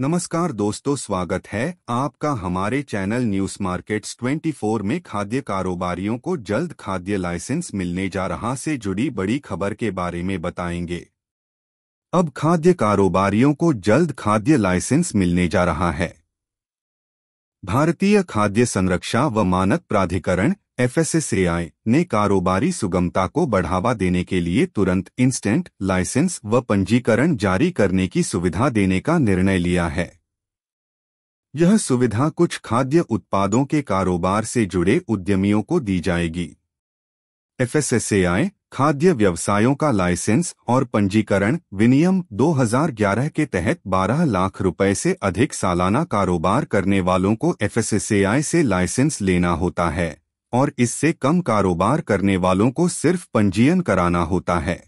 नमस्कार दोस्तों स्वागत है आपका हमारे चैनल न्यूज मार्केट्स 24 में खाद्य कारोबारियों को जल्द खाद्य लाइसेंस मिलने जा रहा से जुड़ी बड़ी खबर के बारे में बताएंगे अब खाद्य कारोबारियों को जल्द खाद्य लाइसेंस मिलने जा रहा है भारतीय खाद्य संरक्षा व मानक प्राधिकरण एफ ने कारोबारी सुगमता को बढ़ावा देने के लिए तुरंत इंस्टेंट लाइसेंस व पंजीकरण जारी करने की सुविधा देने का निर्णय लिया है यह सुविधा कुछ खाद्य उत्पादों के कारोबार से जुड़े उद्यमियों को दी जाएगी एफएसएसएआई खाद्य व्यवसायों का लाइसेंस और पंजीकरण विनियम 2011 के तहत 12 लाख रुपए से अधिक सालाना कारोबार करने वालों को एफएसएसएआई से लाइसेंस लेना होता है और इससे कम कारोबार करने वालों को सिर्फ पंजीयन कराना होता है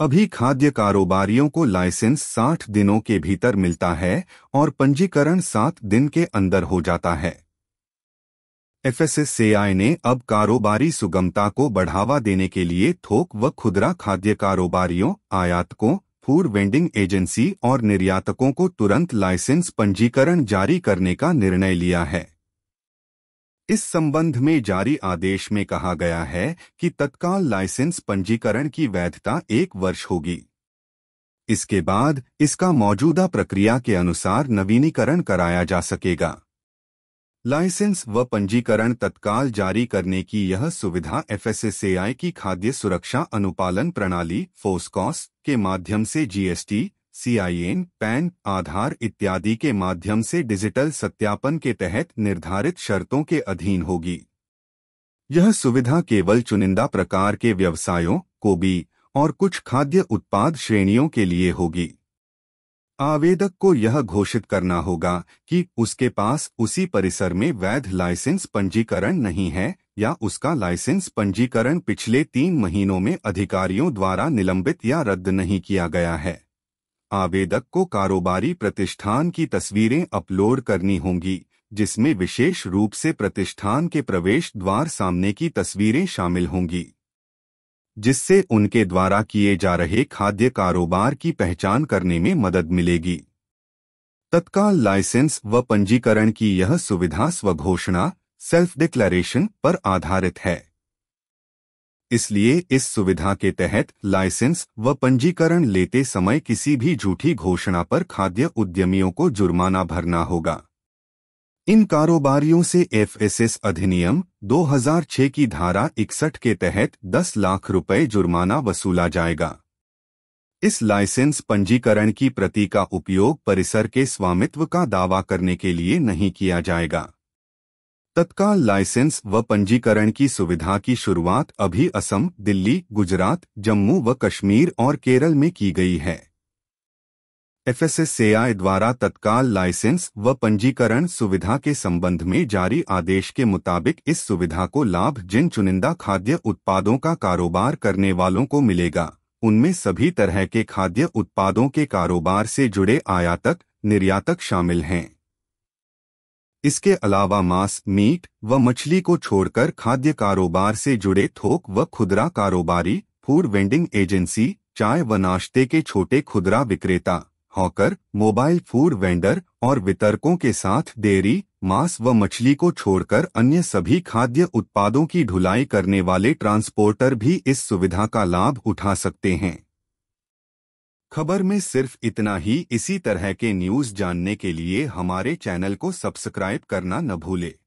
अभी खाद्य कारोबारियों को लाइसेंस 60 दिनों के भीतर मिलता है और पंजीकरण 7 दिन के अंदर हो जाता है एफएसएसएआई ने अब कारोबारी सुगमता को बढ़ावा देने के लिए थोक व खुदरा खाद्य कारोबारियों आयातकों फूड वेंडिंग एजेंसी और निर्यातकों को तुरंत लाइसेंस पंजीकरण जारी करने का निर्णय लिया है इस संबंध में जारी आदेश में कहा गया है कि तत्काल लाइसेंस पंजीकरण की वैधता एक वर्ष होगी इसके बाद इसका मौजूदा प्रक्रिया के अनुसार नवीनीकरण कराया जा सकेगा लाइसेंस व पंजीकरण तत्काल जारी करने की यह सुविधा एफएसएसएआई की खाद्य सुरक्षा अनुपालन प्रणाली फोस्कॉस के माध्यम से जीएसटी सीआईएन पैन आधार इत्यादि के माध्यम से डिजिटल सत्यापन के तहत निर्धारित शर्तों के अधीन होगी यह सुविधा केवल चुनिंदा प्रकार के व्यवसायों को भी और कुछ खाद्य उत्पाद श्रेणियों के लिए होगी आवेदक को यह घोषित करना होगा कि उसके पास उसी परिसर में वैध लाइसेंस पंजीकरण नहीं है या उसका लाइसेंस पंजीकरण पिछले तीन महीनों में अधिकारियों द्वारा निलंबित या रद्द नहीं किया गया है आवेदक को कारोबारी प्रतिष्ठान की तस्वीरें अपलोड करनी होंगी जिसमें विशेष रूप से प्रतिष्ठान के प्रवेश द्वार सामने की तस्वीरें शामिल होंगी जिससे उनके द्वारा किए जा रहे खाद्य कारोबार की पहचान करने में मदद मिलेगी तत्काल लाइसेंस व पंजीकरण की यह सुविधा स्वघोषणा सेल्फ डिक्लेरेशन पर आधारित है इसलिए इस सुविधा के तहत लाइसेंस व पंजीकरण लेते समय किसी भी झूठी घोषणा पर खाद्य उद्यमियों को जुर्माना भरना होगा इन कारोबारियों से एफएसएस अधिनियम 2006 की धारा इकसठ के तहत 10 लाख रुपए जुर्माना वसूला जाएगा इस लाइसेंस पंजीकरण की प्रति का उपयोग परिसर के स्वामित्व का दावा करने के लिए नहीं किया जाएगा तत्काल लाइसेंस व पंजीकरण की सुविधा की शुरुआत अभी असम दिल्ली गुजरात जम्मू व कश्मीर और केरल में की गई है एफएसएसएआई द्वारा तत्काल लाइसेंस व पंजीकरण सुविधा के संबंध में जारी आदेश के मुताबिक इस सुविधा को लाभ जिन चुनिंदा खाद्य उत्पादों का कारोबार करने वालों को मिलेगा उनमें सभी तरह के खाद्य उत्पादों के कारोबार से जुड़े आयातक निर्यातक शामिल हैं इसके अलावा मांस मीट व मछली को छोड़कर खाद्य कारोबार से जुड़े थोक व खुदरा कारोबारी फूड वेंडिंग एजेंसी चाय व नाश्ते के छोटे खुदरा विक्रेता हॉकर मोबाइल फूड वेंडर और वितरकों के साथ डेयरी मांस व मछली को छोड़कर अन्य सभी खाद्य उत्पादों की ढुलाई करने वाले ट्रांसपोर्टर भी इस सुविधा का लाभ उठा सकते हैं खबर में सिर्फ इतना ही इसी तरह के न्यूज जानने के लिए हमारे चैनल को सब्सक्राइब करना न भूलें